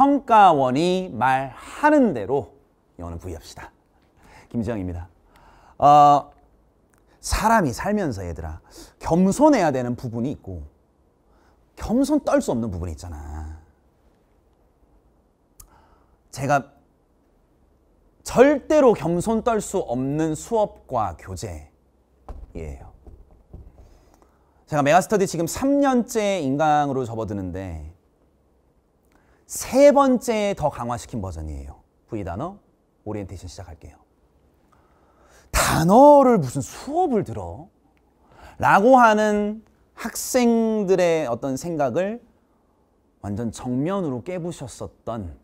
평가원이 말하는 대로 영어는 부여합시다. 김지영입니다. 어, 사람이 살면서 얘들아 겸손해야 되는 부분이 있고 겸손 떨 수 없는 부분이 있잖아. 제가 절대로 겸손 떨 수 없는 수업과 교재예요. 제가 메가스터디 지금 3년째 인강으로 접어드는데 세번째더 강화시킨 버전이에요. V 단어 오리엔테이션 시작할게요. 단어를 무슨 수업을 들어? 라고 하는 학생들의 어떤 생각을 완전 정면으로 깨부셨었던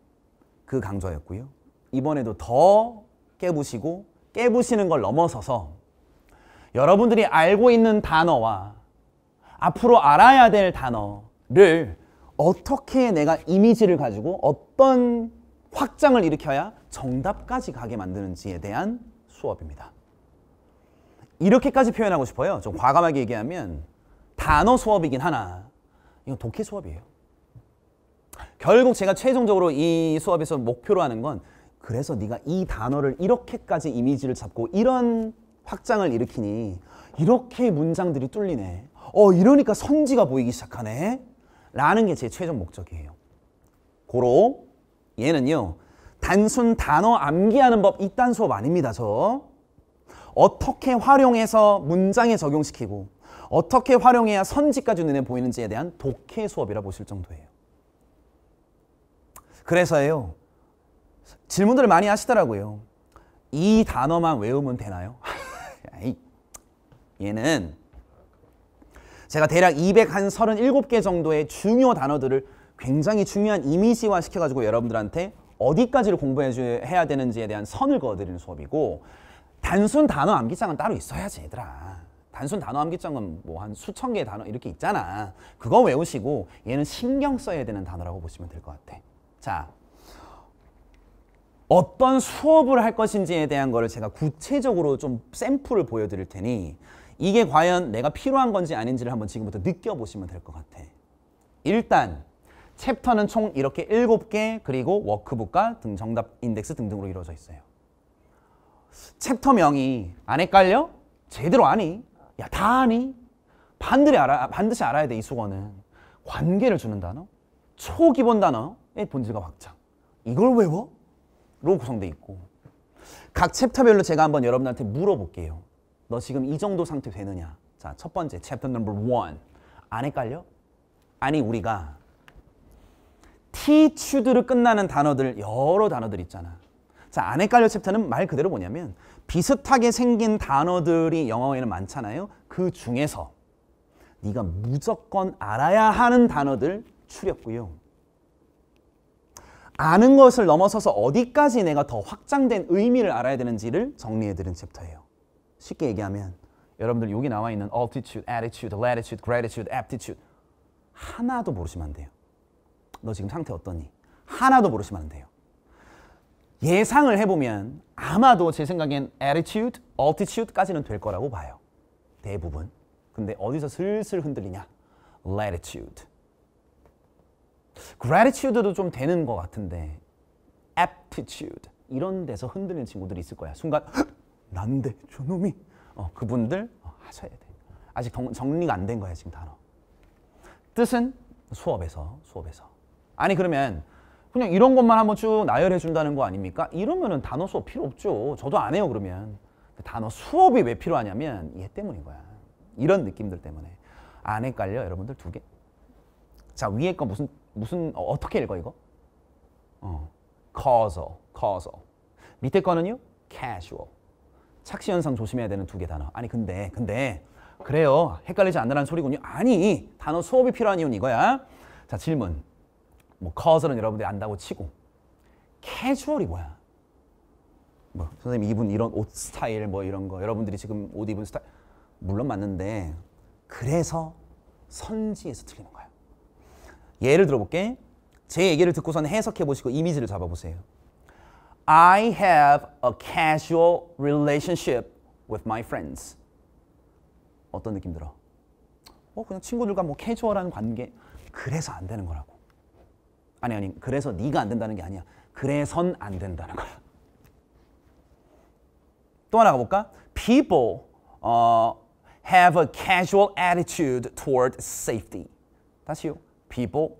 그 강좌였고요. 이번에도 더 깨부시고 깨부시는 걸 넘어서서 여러분들이 알고 있는 단어와 앞으로 알아야 될 단어를 어떻게 내가 이미지를 가지고 어떤 확장을 일으켜야 정답까지 가게 만드는지에 대한 수업입니다. 이렇게까지 표현하고 싶어요. 좀 과감하게 얘기하면 단어 수업이긴 하나 이건 독해 수업이에요. 결국 제가 최종적으로 이 수업에서 목표로 하는 건 그래서 네가 이 단어를 이렇게까지 이미지를 잡고 이런 확장을 일으키니 이렇게 문장들이 뚫리네. 어 이러니까 선지가 보이기 시작하네. 라는 게 제 최종 목적이에요. 고로 얘는요. 단순 단어 암기하는 법 이딴 수업 아닙니다. 저 어떻게 활용해서 문장에 적용시키고 어떻게 활용해야 선지까지 눈에 보이는지에 대한 독해 수업이라 보실 정도예요. 그래서요. 질문들을 많이 하시더라고요. 이 단어만 외우면 되나요? 얘는 제가 대략 237개 정도의 중요 단어들을 굉장히 중요한 이미지화 시켜가지고 여러분들한테 어디까지를 공부해야 되는지에 대한 선을 그어드리는 수업이고 단순 단어 암기장은 따로 있어야지 얘들아 단순 단어 암기장은 뭐 한 수천 개의 단어 이렇게 있잖아 그거 외우시고 얘는 신경 써야 되는 단어라고 보시면 될 것 같아 자 어떤 수업을 할 것인지에 대한 거를 제가 구체적으로 좀 샘플을 보여드릴 테니 이게 과연 내가 필요한 건지 아닌지를 한번 지금부터 느껴보시면 될 것 같아. 일단 챕터는 총 이렇게 7개 그리고 워크북과 등 정답 인덱스 등등으로 이루어져 있어요. 챕터명이 안 헷갈려? 제대로 아니? 야다 아니? 반드시, 알아, 반드시 알아야 돼이 수건은. 관계를 주는 단어, 초기본 단어의 본질과 확장. 이걸 외워? 로 구성돼 있고 각 챕터별로 제가 한번 여러분한테 물어볼게요. 너 지금 이 정도 상태 되느냐? 자, 첫 번째 챕터 넘버 1. 안 헷갈려? 아니, 우리가 t e a c h e 로 끝나는 단어들 여러 단어들 있잖아. 자, 안 헷갈려 챕터는 말 그대로 뭐냐면 비슷하게 생긴 단어들이 영어에는 많잖아요. 그 중에서 네가 무조건 알아야 하는 단어들 추렸고요. 아는 것을 넘어서서 어디까지 내가 더 확장된 의미를 알아야 되는지를 정리해드린 챕터예요. 쉽게 얘기하면 여러분들 여기 나와 있는 altitude, attitude, latitude, gratitude, aptitude 하나도 모르시면 안 돼요. 너 지금 상태 어떠니? 하나도 모르시면 안 돼요. 예상을 해보면 아마도 제 생각엔 attitude, altitude까지는 될 거라고 봐요. 대부분. 근데 어디서 슬슬 흔들리냐? latitude. gratitude도 좀 되는 것 같은데 aptitude 이런 데서 흔드는 친구들이 있을 거야. 순간 난데 저놈이 어, 그분들 어, 하셔야 돼. 아직 정리가 안 된 거야 지금 단어. 뜻은 수업에서 수업에서. 아니 그러면 그냥 이런 것만 한번 쭉 나열해 준다는 거 아닙니까? 이러면은 단어 수업 필요 없죠. 저도 안 해요 그러면. 단어 수업이 왜 필요하냐면 얘 때문인 거야. 이런 느낌들 때문에. 안 헷갈려 여러분들 두 개? 자 위에 거 무슨 무슨 어, 어떻게 읽어 이거? 어. causal, causal. 밑에 거는요? casual. 착시 현상 조심해야 되는 두 개 단어. 아니 근데 근데 그래요. 헷갈리지 않으라는 소리군요. 아니 단어 수업이 필요한 이유는 이거야. 자 질문. 뭐 cause는 여러분들이 안다고 치고 캐주얼이 뭐야? 뭐 선생님 이분 이런 옷 스타일 뭐 이런 거 여러분들이 지금 옷 입은 스타일 물론 맞는데 그래서 선지에서 틀리는 거야. 예를 들어볼게. 제 얘기를 듣고선 해석해 보시고 이미지를 잡아보세요. I have a casual relationship with my friends. 어떤 느낌 들어? 어, 그냥 친구들과 뭐 캐주얼한 관계. 그래서 안 되는 거라고. 아니, 아니, 그래서 네가 안 된다는 게 아니야. 그래선 안 된다는 거야. 또 하나 가볼까? People uh, have a casual attitude toward safety. 다시요. People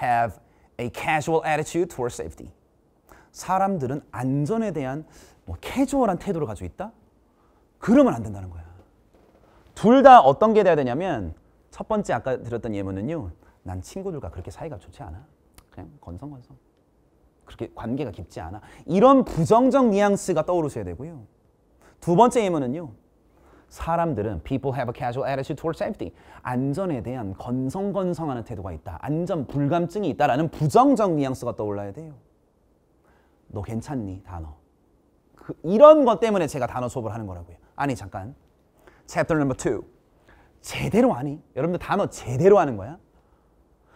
have a casual attitude toward safety. 사람들은 안전에 대한 뭐 캐주얼한 태도를 가지고 있다? 그러면 안 된다는 거야. 둘 다 어떤 게 돼야 되냐면 첫 번째 아까 드렸던 예문은요. 난 친구들과 그렇게 사이가 좋지 않아. 그냥 건성건성. 그렇게 관계가 깊지 않아. 이런 부정적 뉘앙스가 떠오르셔야 되고요. 두 번째 예문은요. 사람들은 people have a casual attitude toward safety. 안전에 대한 건성건성하는 태도가 있다. 안전 불감증이 있다라는 부정적 뉘앙스가 떠올라야 돼요. 너 괜찮니? 단어. 그 이런 것 때문에 제가 단어 수업을 하는 거라고요. 아니 잠깐. 챕터 넘버 2. 제대로 아니? 여러분들 단어 제대로 하는 거야?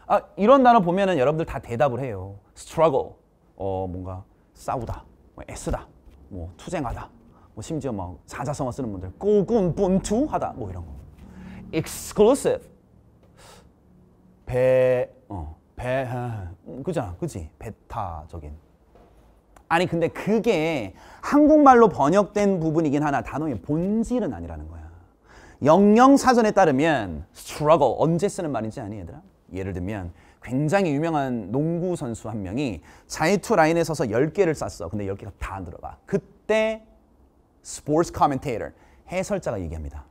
아, 이런 단어 보면은 여러분들 다 대답을 해요. struggle. 어, 뭔가 싸우다. 뭐 애쓰다. 뭐 투쟁하다. 뭐 심지어 막 사자성어 쓰는 분들 꼬군분투 하다. 뭐 이런 거. exclusive. 배, 어, 배, 그잖아, 그지? 베타적인. 아니 근데 그게 한국말로 번역된 부분이긴 하나 단어의 본질은 아니라는 거야. 영영 사전에 따르면 struggle 언제 쓰는 말인지 아니 얘들아? 예를 들면 굉장히 유명한 농구 선수 한 명이 자유투 라인에 서서 10개를 쐈어. 근데 10개가 다 들어가. 그때 스포츠 커멘테이터 해설자가 얘기합니다.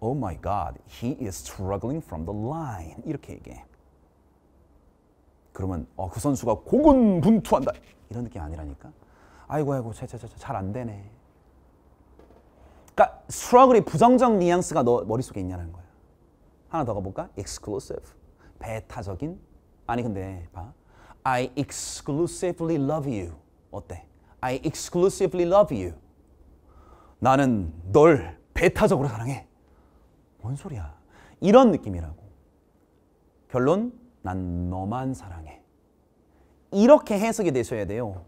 Oh my god. He is struggling from the line. 이렇게 얘기해. 그러면 어, 그 선수가 고군분투한다 이런 느낌 아니라니까 아이고 아이고 잘안 되네 그러니까 스트러글이 부정적 뉘앙스가 너 머릿속에 있냐는 거야 하나 더 가볼까? exclusive 배타적인 아니 근데 봐 I exclusively love you 어때? I exclusively love you 나는 널 배타적으로 사랑해 뭔 소리야 이런 느낌이라고 결론 난 너만 사랑해. 이렇게 해석이 되셔야 돼요.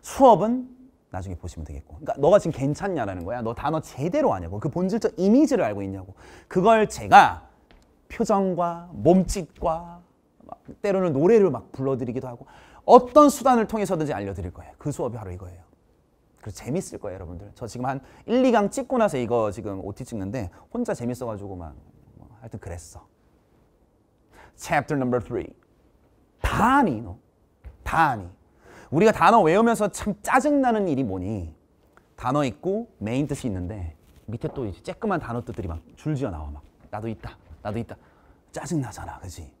수업은 나중에 보시면 되겠고. 그러니까 너가 지금 괜찮냐라는 거야. 너 단어 제대로 아냐고. 그 본질적 이미지를 알고 있냐고. 그걸 제가 표정과 몸짓과 때로는 노래를 막 불러드리기도 하고 어떤 수단을 통해서든지 알려드릴 거예요. 그 수업이 바로 이거예요. 그리고 재밌을 거예요, 여러분들. 저 지금 한 1, 2강 찍고 나서 이거 지금 OT 찍는데 혼자 재밌어가지고 막 뭐 하여튼 그랬어. chapter number 3. 단이 너. 단이. 우리가 단어 외우면서 참 짜증나는 일이 뭐니? 단어 있고 메인 뜻이 있는데 밑에 또 이제 쬐끄만 단어 뜻들이 막 줄지어 나와 막 나도 있다. 나도 있다. 짜증나잖아. 그지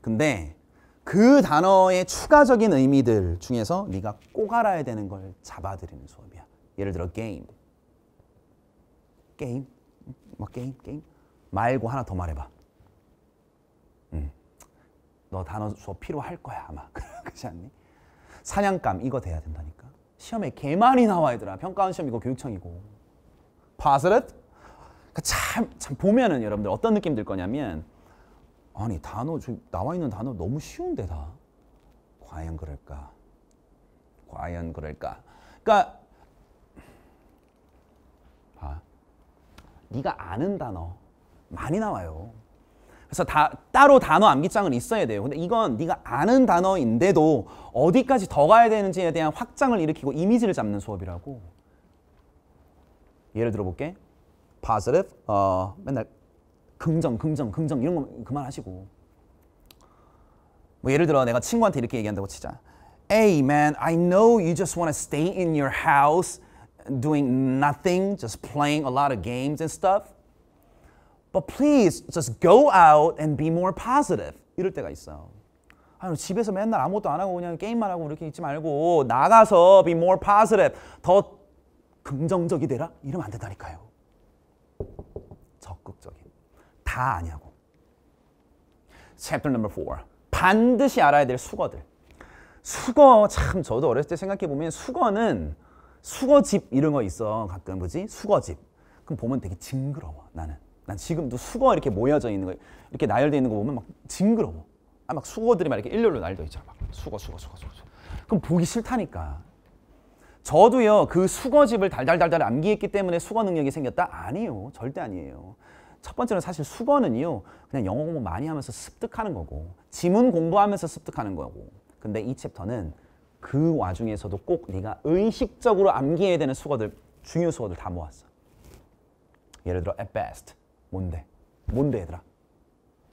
근데 그 단어의 추가적인 의미들 중에서 네가 꼭 알아야 되는 걸 잡아드리는 수업이야. 예를 들어 게임. 게임. 뭐 게임, 게임. 말고 하나 더 말해 봐. 너 단어 수업 필요할 거야 아마. 그렇지 않니? 사냥감 이거 돼야 된다니까. 시험에 개만이 나와 얘들아. 평가원 시험 이거 교육청이고. 파스렛? 그러니까 참, 참 보면은 여러분들 어떤 느낌 들 거냐면 아니 단어 나와 있는 단어 너무 쉬운데 다. 과연 그럴까? 과연 그럴까? 그러니까 봐. 네가 아는 단어 많이 나와요. 그래서 다, 따로 단어 암기장은 있어야 돼요. 근데 이건 네가 아는 단어인데도 어디까지 더 가야 되는지에 대한 확장을 일으키고 이미지를 잡는 수업이라고. 예를 들어볼게. positive, 어, 맨날 긍정, 긍정, 긍정 이런 거 그만하시고. 뭐 예를 들어 내가 친구한테 이렇게 얘기한다고 치자. Hey man, I know you just want to stay in your house doing nothing, just playing a lot of games and stuff. But please just go out and be more positive. 이럴 때가 있어. 아, 집에서 맨날 아무것도 안 하고 그냥 게임만 하고 이렇게 있지 말고 나가서 be more positive. 더 긍정적이 되라? 이러면 안 된다니까요. 적극적인. 다아니고 Chapter number four. 반드시 알아야 될 수거들. 수거 참 저도 어렸을 때 생각해 보면 수거는 수거집 이런 거 있어 가끔 뭐지 수거집 그럼 보면 되게 징그러워 나는 난 지금도 수거 이렇게 모여져 있는 거 이렇게 나열돼 있는 거 보면 막 징그러워. 아막 수거들이 막 이렇게 일렬로 날려 있잖아. 막 수거 수거 수거 수거. 그럼 보기 싫다니까. 저도요 그 수거집을 달달달달 암기했기 때문에 수거 능력이 생겼다? 아니에요. 절대 아니에요. 첫 번째는 사실 수거는요 그냥 영어 공부 많이 하면서 습득하는 거고 지문 공부하면서 습득하는 거고 근데 이 챕터는 그 와중에서도 꼭 네가 의식적으로 암기해야 되는 수거들 중요 수거들 다 모았어. 예를 들어 at best 뭔데? 뭔데 얘들아?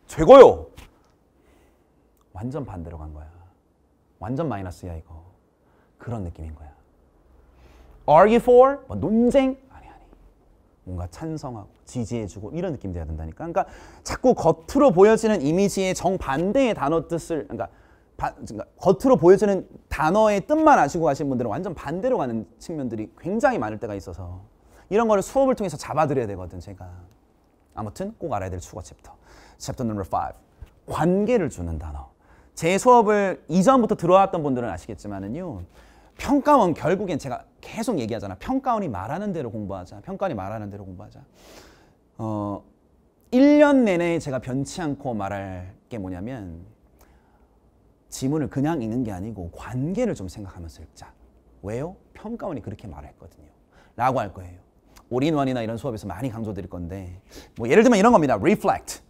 최고요. 완전 반대로 간 거야. 완전 마이너스야 이거. 그런 느낌인 거야. argue for 뭐 논쟁 아니 아니 뭔가 찬성하고 지지해주고 이런 느낌 돼야 된다니까 그러니까 자꾸 겉으로 보여지는 이미지의 정반대의 단어 뜻을 그러니까, 바, 그러니까 겉으로 보여지는 단어의 뜻만 아시고 가신 분들은 완전 반대로 가는 측면들이 굉장히 많을 때가 있어서 이런 거를 수업을 통해서 잡아드려야 되거든 제가 아무튼 꼭 알아야 될수가 챕터. 챕터 넘버 5. 관계를 주는 단어. 제 수업을 이전부터 들어왔던 분들은 아시겠지만은요. 평가원 결국엔 제가 계속 얘기하잖아. 평가원이 말하는 대로 공부하자. 평가원이 말하는 대로 공부하자. 어, 1년 내내 제가 변치 않고 말할 게 뭐냐면 지문을 그냥 읽는 게 아니고 관계를 좀 생각하면서 읽자. 왜요? 평가원이 그렇게 말했거든요. 라고 할 거예요. 올인원이나 이런 수업에서 많이 강조드릴 건데 뭐 예를 들면 이런 겁니다. reflect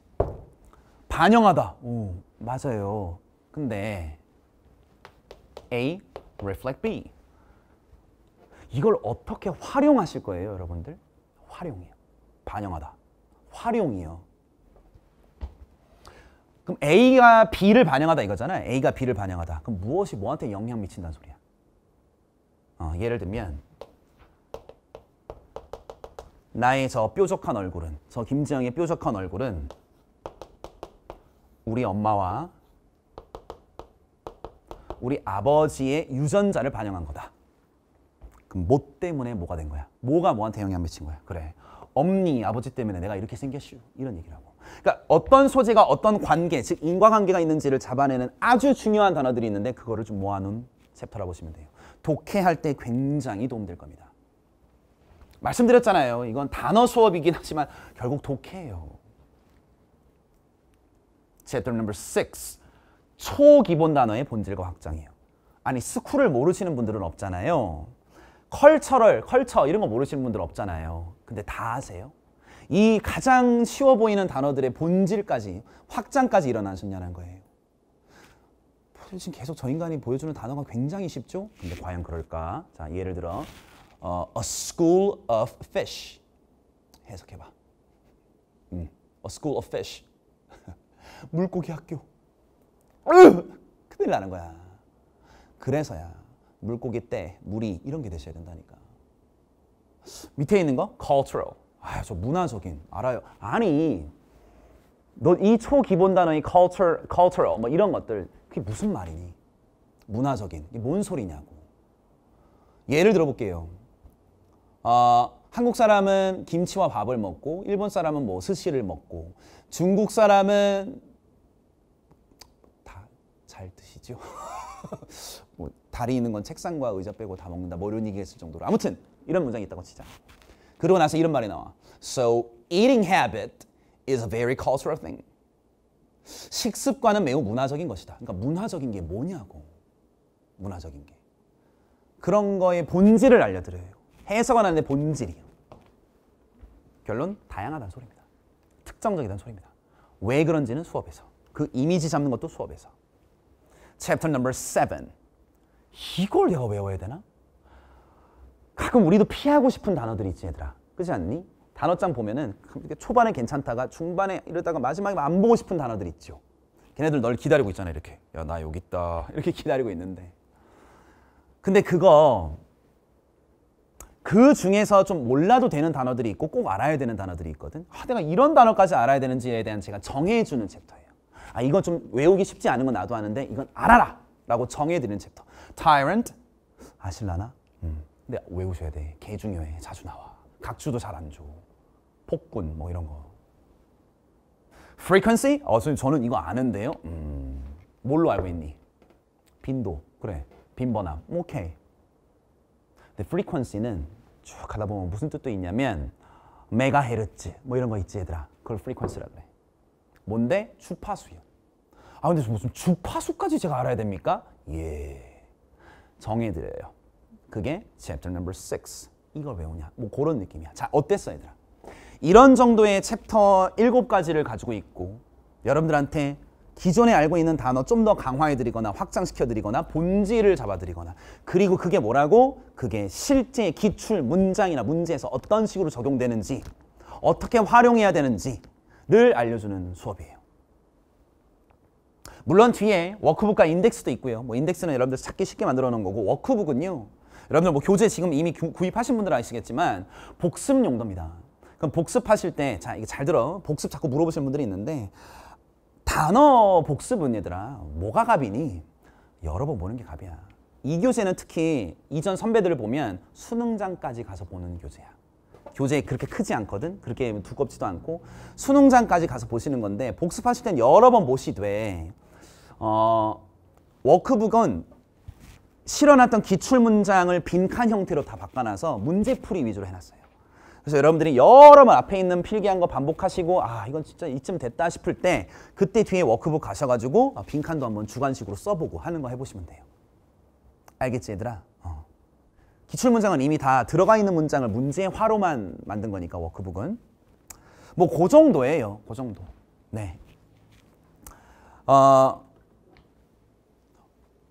반영하다. 오, 맞아요. 근데 A reflect B 이걸 어떻게 활용하실 거예요, 여러분들? 활용이요. 반영하다. 활용이요. 그럼 A가 B를 반영하다 이거잖아요. A가 B를 반영하다. 그럼 무엇이 뭐한테 영향 미친다는 소리야? 어, 예를 들면 나의 저 뾰족한 얼굴은 저 김지영의 뾰족한 얼굴은 우리 엄마와 우리 아버지의 유전자를 반영한 거다. 그럼 뭐 때문에 뭐가 된 거야? 뭐가 뭐한테 영향 미친 거야? 그래. 엄니 아버지 때문에 내가 이렇게 생겼슈. 이런 얘기라고. 그러니까 어떤 소재가 어떤 관계, 즉 인과관계가 있는지를 잡아내는 아주 중요한 단어들이 있는데 그거를 좀 모아놓은 챕터라 보시면 돼요. 독해할 때 굉장히 도움될 겁니다. 말씀드렸잖아요. 이건 단어 수업이긴 하지만 결국 독해예요. Chapter number 6. 초기본 단어의 본질과 확장이에요. 아니 스쿨을 모르시는 분들은 없잖아요. 컬처럴, 컬처 이런 거 모르시는 분들 없잖아요. 근데 다 아세요? 이 가장 쉬워 보이는 단어들의 본질까지 확장까지 일어나셨냐는 거예요. 지 계속 저 인간이 보여주는 단어가 굉장히 쉽죠? 근데 과연 그럴까? 자, 예를 들어 어, a school of fish 해석해봐. 음, a school of fish 물고기 학교. 큰일 나는 거야. 그래서야 물고기 때 물이 이런 게 되셔야 된다니까. 밑에 있는 거 cultural. 아저 문화적인 알아요. 아니 너이 초기본 단어인 culture, cultural 뭐 이런 것들 그게 무슨 말이니? 문화적인 이뭔 소리냐고. 예를 들어볼게요. 어, 한국 사람은 김치와 밥을 먹고 일본 사람은 뭐 스시를 먹고 중국 사람은 다 잘 드시죠? 뭐 다리 있는 건 책상과 의자 빼고 다 먹는다 뭐 이런 얘기했을 정도로 아무튼 이런 문장이 있다고 치자 그러고 나서 이런 말이 나와 So eating habit is a very cultural thing 식습관은 매우 문화적인 것이다 그러니까 문화적인 게 뭐냐고 문화적인 게 그런 거의 본질을 알려드려요 해석은 하는데 본질이요. 결론 다양하다는 소리입니다. 특정적이라는 소리입니다. 왜 그런지는 수업에서. 그 이미지 잡는 것도 수업에서. 챕터 넘버 7. 이걸 내가 외워야 되나? 가끔 우리도 피하고 싶은 단어들이 있지 얘들아. 그지 않니? 단어장 보면은 초반에 괜찮다가 중반에 이러다가 마지막에 안 보고 싶은 단어들 있죠. 걔네들 널 기다리고 있잖아 이렇게. 야나 여기 있다 이렇게 기다리고 있는데. 근데 그거 그 중에서 좀 몰라도 되는 단어들이 있고 꼭 알아야 되는 단어들이 있거든. 아, 내가 이런 단어까지 알아야 되는지에 대한 제가 정해주는 챕터예요. 아, 이건 좀 외우기 쉽지 않은 건 나도 아는데 이건 알아라! 라고 정해드리는 챕터. Tyrant. 아실라나? 음. 근데 외우셔야 돼. 개 중요해. 자주 나와. 각주도 잘 안 줘. 폭군 뭐 이런 거. Frequency? 어, 저는 이거 아는데요. 음. 뭘로 알고 있니? 빈도. 그래. 빈번함. 오케이. 근데 f r e q u 프 n 퀀시는쭉 가다 보면 무슨 뜻도 있냐면 메가헤르츠 뭐 이런 거 있지 얘들아. 그걸 f r e q u 프 n 퀀시라 그래. 뭔데? 주파수요. 아 근데 무슨 주파수까지 제가 알아야 됩니까? 예. 정해드려요. 그게 chapter number 6. 이걸 외우냐. 뭐 그런 느낌이야. 자 어땠어 얘들아. 이런 정도의 챕터 7가지를 가지고 있고 여러분들한테 기존에 알고 있는 단어 좀 더 강화해드리거나 확장시켜드리거나 본질을 잡아드리거나 그리고 그게 뭐라고? 그게 실제 기출 문장이나 문제에서 어떤 식으로 적용되는지 어떻게 활용해야 되는지를 알려주는 수업이에요. 물론 뒤에 워크북과 인덱스도 있고요. 뭐 인덱스는 여러분들 찾기 쉽게 만들어 놓은 거고 워크북은요. 여러분들 뭐 교재 지금 이미 구입하신 분들 아시겠지만 복습 용도입니다. 그럼 복습하실 때 자 이게 잘 들어 복습 자꾸 물어보시는 분들이 있는데 단어 복습은 얘들아 뭐가 갑이니? 여러 번 보는 게 갑이야. 이 교재는 특히 이전 선배들을 보면 수능장까지 가서 보는 교재야. 교재 그렇게 크지 않거든? 그렇게 두껍지도 않고 수능장까지 가서 보시는 건데 복습하실 땐 여러 번 보시되 어, 워크북은 실어놨던 기출문장을 빈칸 형태로 다 바꿔놔서 문제풀이 위주로 해놨어요. 그래서 여러분들이 여러 번 앞에 있는 필기한 거 반복하시고 아 이건 진짜 이쯤 됐다 싶을 때 그때 뒤에 워크북 가셔가지고 어, 빈칸도 한번 주관식으로 써보고 하는 거 해보시면 돼요. 알겠지 얘들아? 어. 기출문장은 이미 다 들어가 있는 문장을 문제의 화로만 만든 거니까 워크북은 뭐그 정도예요. 그 정도. 네. 어,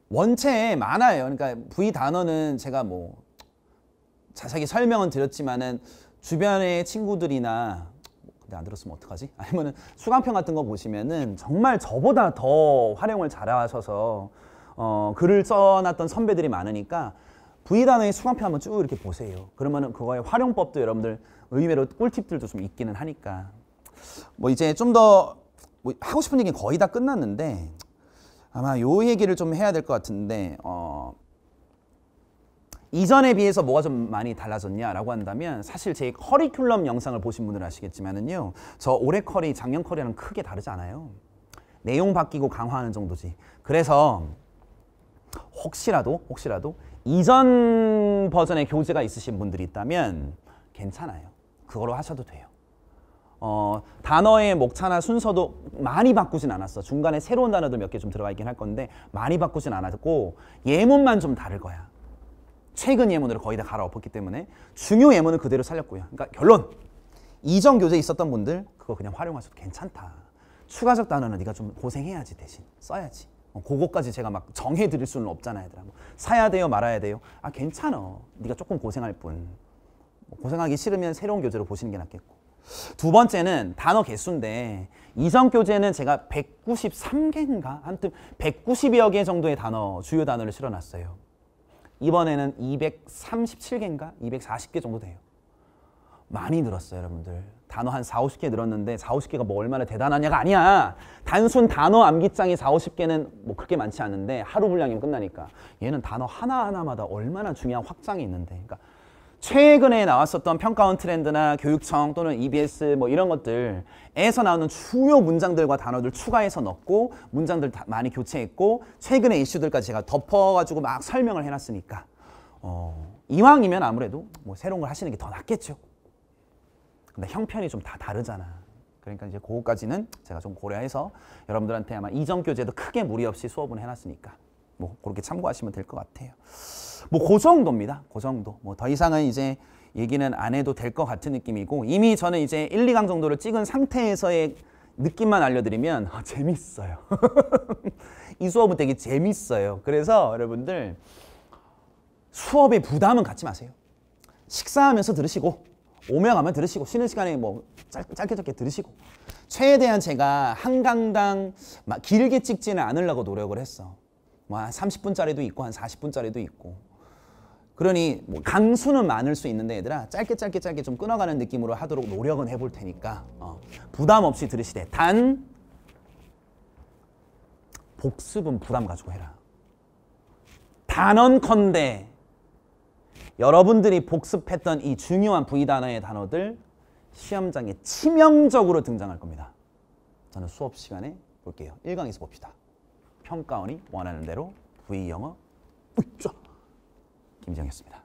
원체 많아요. 그러니까 V 단어는 제가 뭐 자세하게 설명은 드렸지만은 주변의 친구들이나 근데 안 들었으면 어떡하지? 아니면 수강평 같은 거 보시면은 정말 저보다 더 활용을 잘하셔서 어, 글을 써놨던 선배들이 많으니까 V 단의 수강표 한번 쭉 이렇게 보세요. 그러면은 그거의 활용법도 여러분들 의외로 꿀팁들도 좀 있기는 하니까 뭐 이제 좀더뭐 하고 싶은 얘기는 거의 다 끝났는데 아마 요 얘기를 좀 해야 될 것 같은데 어 이전에 비해서 뭐가 좀 많이 달라졌냐라고 한다면 사실 제 커리큘럼 영상을 보신 분들 아시겠지만은요. 저 올해 커리, 작년 커리랑 크게 다르지 않아요. 내용 바뀌고 강화하는 정도지. 그래서 혹시라도 혹시라도 이전 버전의 교재가 있으신 분들이 있다면 괜찮아요. 그거로 하셔도 돼요. 어, 단어의 목차나 순서도 많이 바꾸진 않았어. 중간에 새로운 단어들 몇 개 좀 들어가 있긴 할 건데 많이 바꾸진 않았고 예문만 좀 다를 거야. 최근 예문으로 거의 다 갈아엎었기 때문에 중요 예문을 그대로 살렸고요. 그러니까 결론 이전 교재 있었던 분들 그거 그냥 활용하셔도 괜찮다. 추가적 단어는 네가 좀 고생해야지 대신 써야지. 어, 그거까지 제가 막 정해드릴 수는 없잖아요. 얘들아. 뭐 사야 돼요 말아야 돼요. 아 괜찮아. 네가 조금 고생할 뿐. 뭐 고생하기 싫으면 새로운 교재로 보시는 게 낫겠고. 두 번째는 단어 개수인데 이전 교재는 제가 193개인가? 아무튼 190여 개 정도의 단어, 주요 단어를 실어놨어요. 이번에는 237개인가 240개 정도 돼요. 많이 늘었어요 여러분들. 단어 한 4, 50개 늘었는데 4, 50개가 뭐 얼마나 대단하냐가 아니야. 단순 단어 암기장이 4, 50개는 뭐 그렇게 많지 않은데 하루 분량이면 끝나니까 얘는 단어 하나하나마다 얼마나 중요한 확장이 있는데 그러니까 최근에 나왔었던 평가원 트렌드나 교육청 또는 EBS 뭐 이런 것들에서 나오는 주요 문장들과 단어들 추가해서 넣고 문장들 다 많이 교체했고 최근의 이슈들까지 제가 덮어가지고 막 설명을 해놨으니까 어, 이왕이면 아무래도 뭐 새로운 걸 하시는 게 더 낫겠죠. 근데 형편이 좀 다 다르잖아. 그러니까 이제 그거까지는 제가 좀 고려해서 여러분들한테 아마 이전 교재도 크게 무리 없이 수업은 해놨으니까 뭐 그렇게 참고하시면 될 것 같아요. 뭐그 정도입니다. 그 정도. 뭐 더 이상은 이제 얘기는 안 해도 될 것 같은 느낌이고 이미 저는 이제 1, 2강 정도를 찍은 상태에서의 느낌만 알려드리면 아, 재밌어요. 이 수업은 되게 재밌어요. 그래서 여러분들 수업의 부담은 갖지 마세요. 식사하면서 들으시고 오며 가면 들으시고 쉬는 시간에 뭐 짧, 짧게 짧게 들으시고 최대한 제가 한 강당 막 길게 찍지는 않으려고 노력을 했어. 뭐 한 30분짜리도 있고 한 40분짜리도 있고 그러니 뭐 강수는 많을 수 있는데 얘들아 짧게 짧게 짧게 좀 끊어가는 느낌으로 하도록 노력은 해볼 테니까 어, 부담 없이 들으시되 단 복습은 부담 가지고 해라 단언컨대 여러분들이 복습했던 이 중요한 부위 단어의 단어들 시험장에 치명적으로 등장할 겁니다 저는 수업 시간에 볼게요 1강에서 봅시다 평가원이 원하는 대로 부위 영어 으쌰. 김정이었습니다.